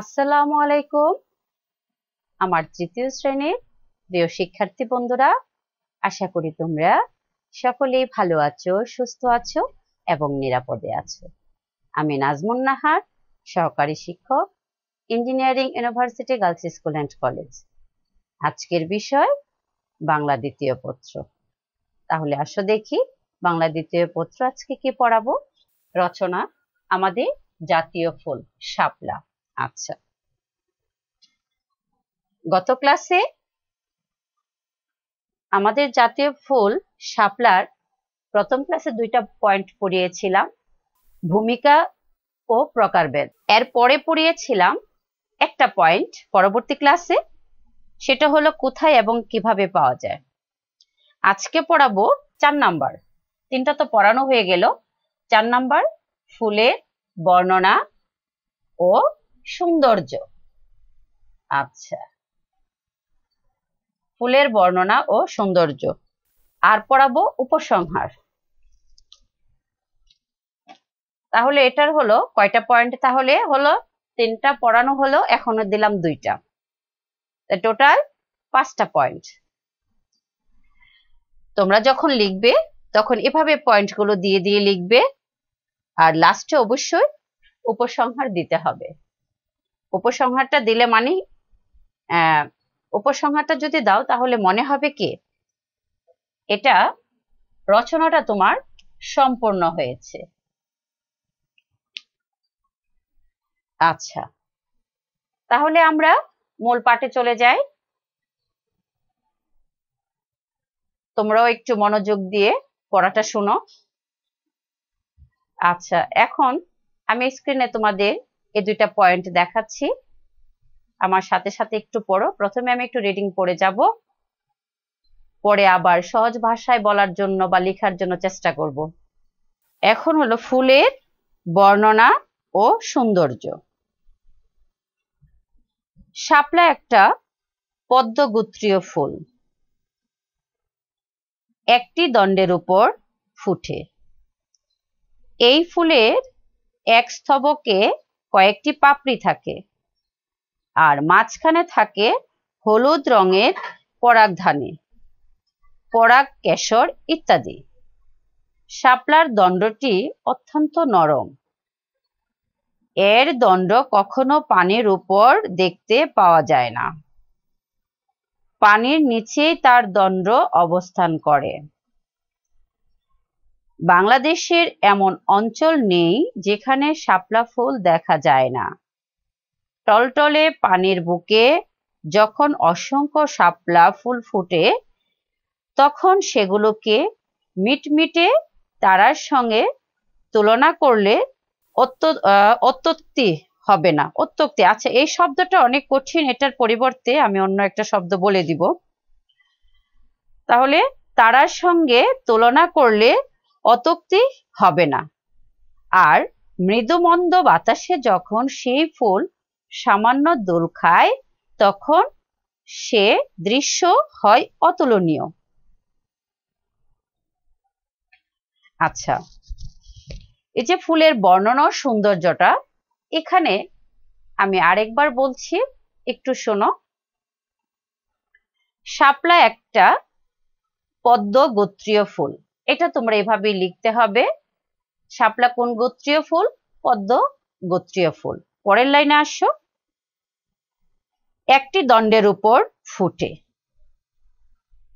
আসসালামু আলাইকুম আমার তৃতীয় শ্রেণীর প্রিয় শিক্ষার্থী বন্ধুরা আশা করি তোমরা সকলেই ভালো আছো সুস্থ আছো এবং নিরাপদে আছো আমি নাজমুন নাহার সহকারী শিক্ষক engineering university girls school and college আজকের বিষয় বাংলা দ্বিতীয় পত্র তাহলে আসো দেখি বাংলা দ্বিতীয় পত্র আজকে কি পড়াবো রচনা আমাদের জাতীয় ফুল শাপলা আচ্ছা গত ক্লাসে আমাদের জাতীয় ফুল শাপলার প্রথম ক্লাসে দুইটা পয়েন্ট পড়িয়েছিলাম ভূমিকা ও প্রকারভেদ এর পরে পড়িয়েছিলাম একটা পয়েন্ট পরবর্তী ক্লাসে সেটা হলো কোথায় এবং কিভাবে পাওয়া যায় আজকে পড়াবো চার নাম্বার তিনটা তো পড়ানো হয়ে গেল চার নাম্বার ফুলের বর্ণনা ও সৌন্দর্য আচ্ছা ফুলের বর্ণনা ও সৌন্দর্য আর পড়াবো উপসংহার তাহলে এটার হলো কয়টা পয়েন্ট তাহলে হলো তিনটা পড়ানো হলো এখনো দিলাম দুইটা টোটাল পাঁচটা পয়েন্ট তোমরা যখন লিখবে তখন এভাবে পয়েন্টগুলো দিয়ে দিয়ে লিখবে আর লাস্টে অবশ্যই উপসংহার দিতে হবে উপসংহারটা দিলে মানে উপসংহারটা যদি দাও তাহলে মনে হবে কি এটা রচনাটা তোমার সম্পূর্ণ হয়েছে আচ্ছা তাহলে আমরা মূল পাঠে চলে যাই তোমরাও একটু মনোযোগ দিয়ে পড়াটা শোনো আচ্ছা এখন আমি স্ক্রিনে তোমাদের এ দুইটা পয়েন্ট দেখাচ্ছি আমার সাথে সাথে একটু পড়ো প্রথমে আমি একটু রিডিং পড়ে যাব পরে আবার সহজ ভাষায় বলার জন্য বা লেখার জন্য চেষ্টা করব এখন হলো ফুলের বর্ণনা ও সৌন্দর্য শাপলা একটা পদ্মগুত্রীয় ফুল একটি দণ্ডের উপর ফুটে এই ফুলের এক স্তবকে কয়েকটি পাপড়ি থাকে আর মাঝখানে থাকে হলুদ রঙের পরাগ ধানে পরাগ কেশর ইত্যাদি শাপলার দণ্ডটি অত্যন্ত নরম এর দণ্ড কখনো পানির উপর দেখতে পাওয়া যায় না পানির নিচেই তার দণ্ড অবস্থান করে বাংলাদেশের এমন অঞ্চল নেই যেখানে শাপলা ফুল দেখা যায় না টলটলে পানির বুকে যখন অসংখ্য শাপলা ফুল ফুটে তখন সেগুলোকে মিটমিটে তারার সঙ্গে তুলনা করলে অত্যক্তি হবে না অত্যক্তি আচ্ছা এই শব্দটা অনেক কঠিন এটার পরিবর্তে আমি অন্য একটা শব্দ বলে দিব তাহলে তারার সঙ্গে তুলনা করলে অতক্তি হবে না আর মৃদুমন্দ বাতাসে যখন সেই ফুল সামান্য দোল খায় তখন সে দৃশ্য হয় অতুলনীয় আচ্ছা এই যে ফুলের বর্ণনা সৌন্দর্যটা এখানে আমি আরেকবার বলছি একটু শোনো শাপলা একটা পদ্ম গোত্রীয় ফুল এটা তোমরা এভাবে লিখতে হবে শাপলা কোন গোত্রীয় ফুল পদ্ম গোত্রীয় ফুল পরের লাইনে আসো একটি দণ্ডের উপর ফুটে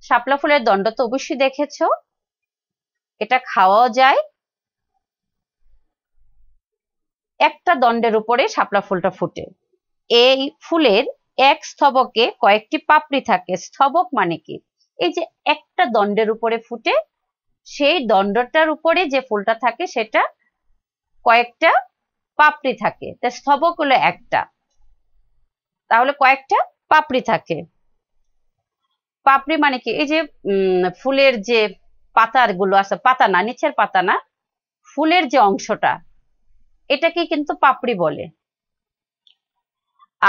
শাপলা ফুলের দণ্ড তো অবশ্যই দেখেছ এটা খাওয়াও যায় একটা দণ্ডের উপরে শাপলা ফুলটা ফুটে এই ফুলের এক স্তবকে কয়েকটি পাপড়ি থাকে স্তবক মানে কি এই যে একটা দণ্ডের উপরে ফুটে সেই দণ্ডটার উপরে যে ফুলটা থাকে সেটা কয়েকটা পাপড়ি থাকে তা স্তবক হলো একটা তাহলে কয়েকটা পাপড়ি থাকে পাপড়ি মানে কি এই যে ফুলের যে পাতার গুলো আছে পাতা না নিচের পাতা না ফুলের যে অংশটা এটাকে কিন্তু পাপড়ি বলে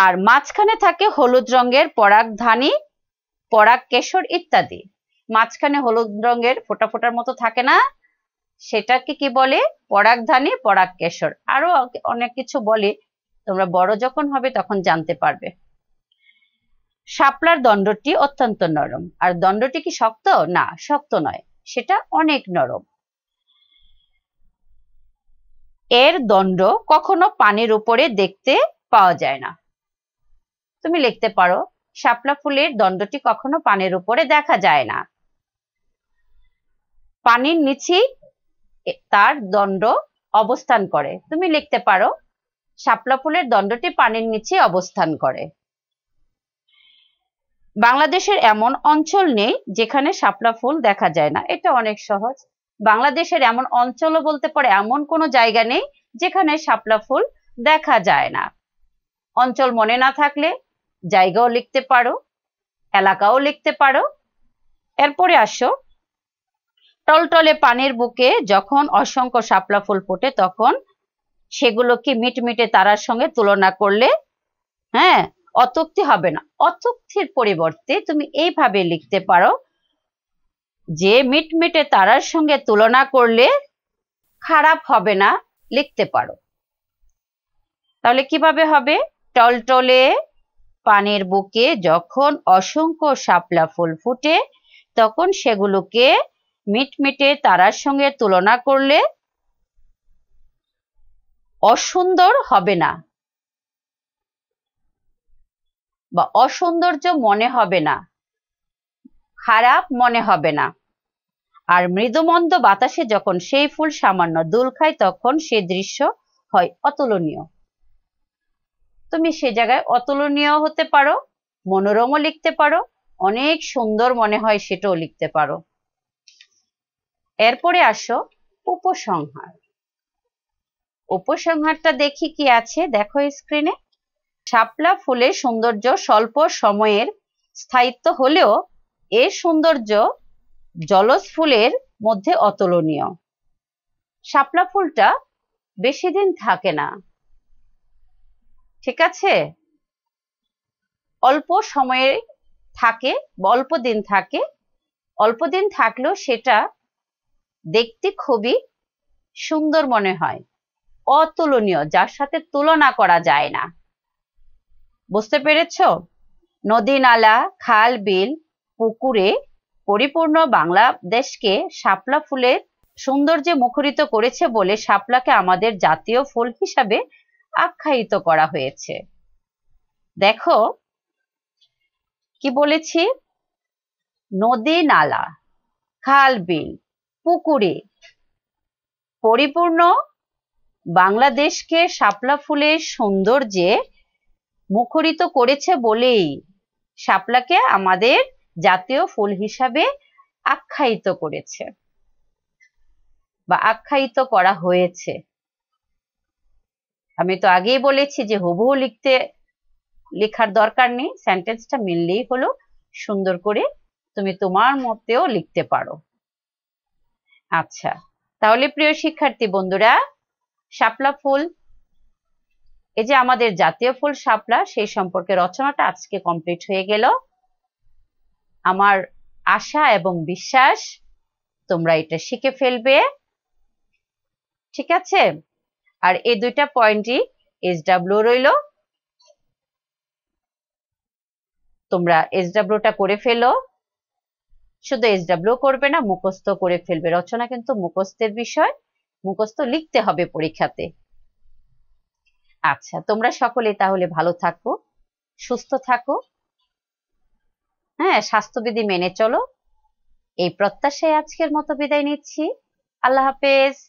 আর মাঝখানে থাকে হলুদ রঙের পরাগধানী পরাগ কেশর ইত্যাদি মাঝখানে হলুদ রঙের ফোটা ফোটার মতো থাকে না সেটাকে কি বলে পরাগ পরাগ কেশর আরো অনেক কিছু বলে তোমরা বড় যখন হবে তখন জানতে পারবে শাপলার দণ্ডটি অত্যন্ত নরম আর দণ্ডটি কি শক্ত না শক্ত নয় সেটা অনেক নরম এর দণ্ড কখনো পানির উপরে দেখতে পাওয়া যায় না তুমি লিখতে পারো শাপলা ফুলের দণ্ডটি কখনো পানির উপরে দেখা যায় না পানির নিচেই তার দণ্ড অবস্থান করে তুমি লিখতে পারো শাপলা ফুলের দণ্ডটি পানির নিচে অবস্থান করে বাংলাদেশের এমন অঞ্চল নেই যেখানে শাপলা ফুল দেখা যায় না এটা অনেক সহজ বাংলাদেশের এমন অঞ্চলও বলতে পারে এমন কোনো জায়গা নেই যেখানে শাপলা ফুল দেখা যায় না অঞ্চল মনে না থাকলে জায়গাও লিখতে পারো এলাকাও লিখতে পারো এরপরে আসো টলটলে পানের বুকে যখন অসংখ্য শাপলা ফুল ফোটে তখন সেগুলোকে মিটমিটে তারার সঙ্গে তুলনা করলে হ্যাঁ অতক্তি হবে না অতক্তির পরিবর্তে তুমি এইভাবে লিখতে পারো যে মিটমিটে তারার সঙ্গে তুলনা করলে খারাপ হবে না লিখতে পারো তাহলে কিভাবে হবে টলটলে পানের বুকে যখন অসংখ্য শাপলা ফুল ফুটে তখন সেগুলোকে মিটমিটে তারার সঙ্গে তুলনা করলে অসুন্দর হবে না বা অসৌন্দর্য মনে হবে না খারাপ মনে হবে না আর মৃদুমন্দ বাতাসে যখন সেই ফুল সামান্য দুল খায় তখন সে দৃশ্য হয় অতুলনীয় তুমি সে জায়গায় অতুলনীয় হতে পারো মনোরমও লিখতে পারো অনেক সুন্দর মনে হয় সেটাও লিখতে পারো এরপরে আসো উপসংহার উপসংহারটা দেখি কি আছে দেখো স্ক্রিনে শাপলা ফুলের সৌন্দর্য স্বল্প সময়ের স্থায়িত্ব হলেও এ সৌন্দর্য জলজ ফুলের মধ্যে অতুলনীয় শাপলা ফুলটা বেশি দিন থাকে না ঠিক আছে অল্প সময়ে থাকে অল্প দিন থাকে অল্প দিন থাকলেও সেটা দেখতে খুবই সুন্দর মনে হয় অতুলনীয় যার সাথে তুলনা করা যায় না বুঝতে পেরেছ নদী নালা খাল বিল পুকুরে পরিপূর্ণ বাংলাদেশকে শাপলা ফুলের সৌন্দর্যে মুখরিত করেছে বলে শাপলাকে আমাদের জাতীয় ফুল হিসাবে আখ্যায়িত করা হয়েছে দেখো কি বলেছি নদী নালা খাল বিল পুকুরে পরিপূর্ণ বাংলাদেশকে শাপলা ফুলের সৌন্দর্যে মুখরিত করেছে বলেই শাপলাকে আমাদের জাতীয় ফুল হিসাবে আখ্যায়িত করেছে বা আখ্যায়িত করা হয়েছে আমি তো আগেই বলেছি যে হুবহু লিখতে লেখার দরকার নেই সেন্টেন্সটা মিললেই হলো সুন্দর করে তুমি তোমার মতেও লিখতে পারো আচ্ছা তাহলে প্রিয় শিক্ষার্থী বন্ধুরা শাপলা ফুল এই যে আমাদের জাতীয় ফুল শাপলা সেই সম্পর্কে রচনাটা আজকে কমপ্লিট হয়ে গেল আমার আশা এবং বিশ্বাস তোমরা এটা শিখে ফেলবে ঠিক আছে আর এই দুইটা পয়েন্টই এস ডাব্লিউ রইল তোমরা এস ডাব্লিউটা করে ফেলো শুধু এস ডাব্লিউ করবে না মুখস্থ করে ফেলবে রচনা কিন্তু মুখস্থের বিষয় মুখস্থ লিখতে হবে পরীক্ষাতে আচ্ছা তোমরা সকলে তাহলে ভালো থাকো সুস্থ থাকো হ্যাঁ স্বাস্থ্যবিধি মেনে চলো এই প্রত্যাশায় আজকের মতো বিদায় নিচ্ছি আল্লাহ হাফেজ